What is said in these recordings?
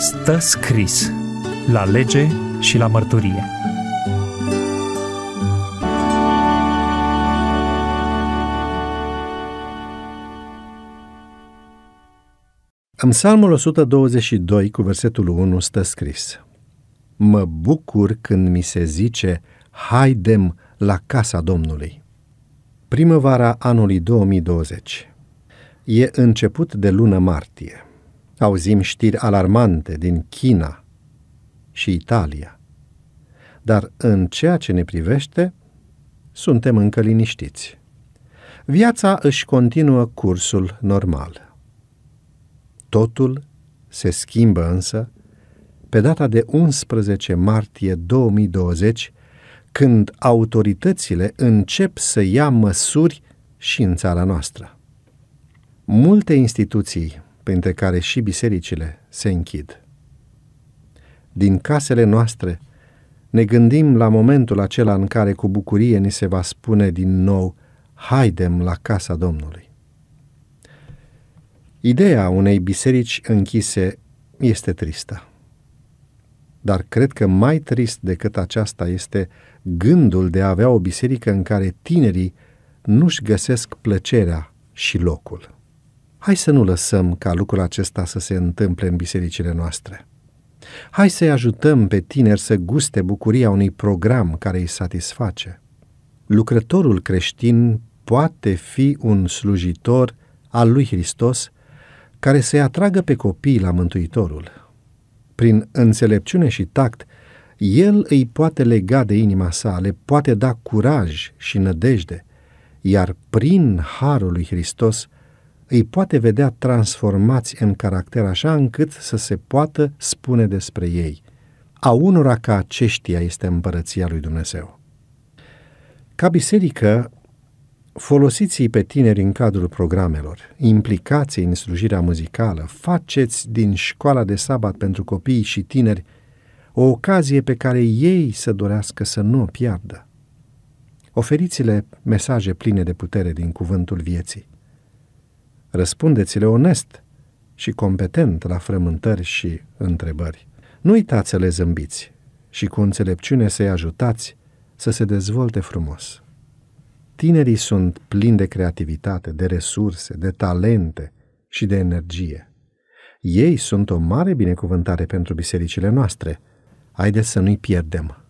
stă scris la lege și la mărturie. În Psalmul 122, cu versetul 1, stă scris Mă bucur când mi se zice, haidem la casa Domnului. Primăvara anului 2020 e început de lună martie. Auzim știri alarmante din China și Italia. Dar în ceea ce ne privește, suntem încă liniștiți. Viața își continuă cursul normal. Totul se schimbă însă pe data de 11 martie 2020, când autoritățile încep să ia măsuri și în țara noastră. Multe instituții printre care și bisericile se închid. Din casele noastre ne gândim la momentul acela în care cu bucurie ni se va spune din nou, haidem la casa Domnului. Ideea unei biserici închise este tristă. Dar cred că mai trist decât aceasta este gândul de a avea o biserică în care tinerii nu-și găsesc plăcerea și locul. Hai să nu lăsăm ca lucrul acesta să se întâmple în bisericile noastre. Hai să-i ajutăm pe tineri să guste bucuria unui program care îi satisface. Lucrătorul creștin poate fi un slujitor al lui Hristos care să-i atragă pe copii la Mântuitorul. Prin înțelepciune și tact, el îi poate lega de inima sa, le poate da curaj și nădejde, iar prin harul lui Hristos – îi poate vedea transformați în caracter așa încât să se poată spune despre ei. A unora ca aceștia este împărăția lui Dumnezeu. Ca biserică, folosiți pe tineri în cadrul programelor, implicați în slujirea muzicală, faceți din școala de sabat pentru copii și tineri o ocazie pe care ei să dorească să nu o piardă. Oferiți-le mesaje pline de putere din cuvântul vieții. Răspundeți-le onest și competent la frământări și întrebări. Nu uitați să le zâmbiți și cu înțelepciune să-i ajutați să se dezvolte frumos. Tinerii sunt plini de creativitate, de resurse, de talente și de energie. Ei sunt o mare binecuvântare pentru bisericile noastre. Haideți să nu-i pierdem.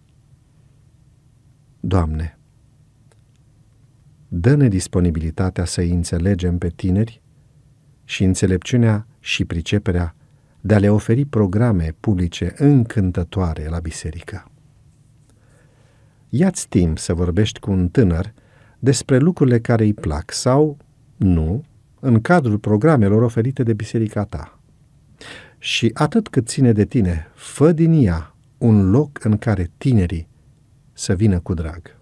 Doamne, dă-ne disponibilitatea să-i înțelegem pe tineri și înțelepciunea și priceperea de a le oferi programe publice încântătoare la biserică. Iați timp să vorbești cu un tânăr despre lucrurile care îi plac sau nu în cadrul programelor oferite de biserica ta. Și atât cât ține de tine, fă din ea un loc în care tinerii să vină cu drag.